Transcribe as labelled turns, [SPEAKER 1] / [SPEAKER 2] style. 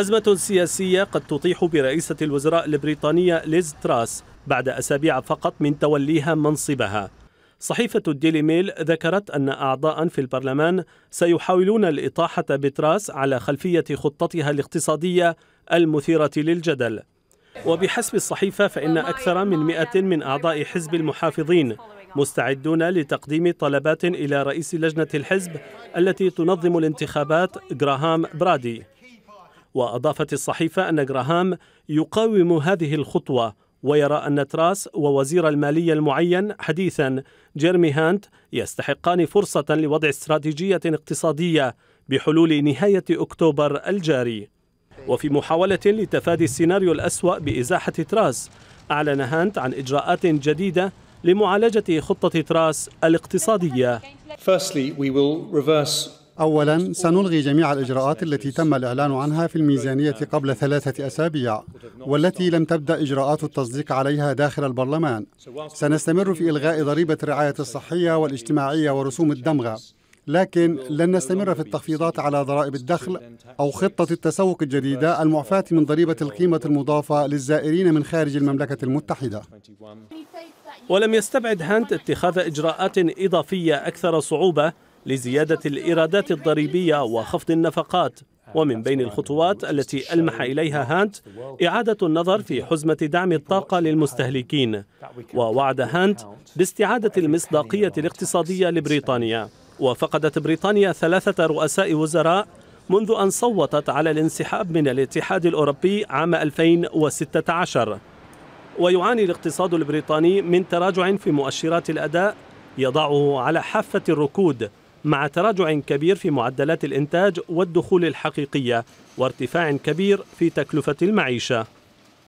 [SPEAKER 1] أزمة سياسية قد تطيح برئيسة الوزراء البريطانية ليز تراس بعد أسابيع فقط من توليها منصبها صحيفة الديلي ميل ذكرت أن أعضاء في البرلمان سيحاولون الإطاحة بتراس على خلفية خطتها الاقتصادية المثيرة للجدل وبحسب الصحيفة فإن أكثر من مئة من أعضاء حزب المحافظين مستعدون لتقديم طلبات إلى رئيس لجنة الحزب التي تنظم الانتخابات جراهام برادي وأضافت الصحيفة أن جراهام يقاوم هذه الخطوة ويرى أن تراس ووزير المالية المعين حديثا جيرمي هانت يستحقان فرصة لوضع استراتيجية اقتصادية بحلول نهاية أكتوبر الجاري وفي محاولة لتفادي السيناريو الأسوأ بإزاحة تراس أعلن هانت عن إجراءات جديدة لمعالجة خطة تراس الاقتصادية
[SPEAKER 2] Firstly, we will reverse أولا سنلغي جميع الإجراءات التي تم الإعلان عنها في الميزانية قبل ثلاثة أسابيع والتي لم تبدأ إجراءات التصديق عليها داخل البرلمان سنستمر في إلغاء ضريبة الرعاية الصحية والاجتماعية ورسوم الدمغة لكن لن نستمر في التخفيضات على ضرائب الدخل أو خطة التسوق الجديدة المعفاة من ضريبة القيمة المضافة للزائرين من خارج المملكة المتحدة
[SPEAKER 1] ولم يستبعد هانت اتخاذ إجراءات إضافية أكثر صعوبة لزيادة الإيرادات الضريبية وخفض النفقات ومن بين الخطوات التي ألمح إليها هانت إعادة النظر في حزمة دعم الطاقة للمستهلكين ووعد هانت باستعادة المصداقية الاقتصادية لبريطانيا وفقدت بريطانيا ثلاثة رؤساء وزراء منذ أن صوتت على الانسحاب من الاتحاد الأوروبي عام 2016 ويعاني الاقتصاد البريطاني من تراجع في مؤشرات الأداء يضعه على حافة الركود مع تراجع كبير في معدلات الإنتاج والدخول الحقيقية وارتفاع كبير في تكلفة المعيشة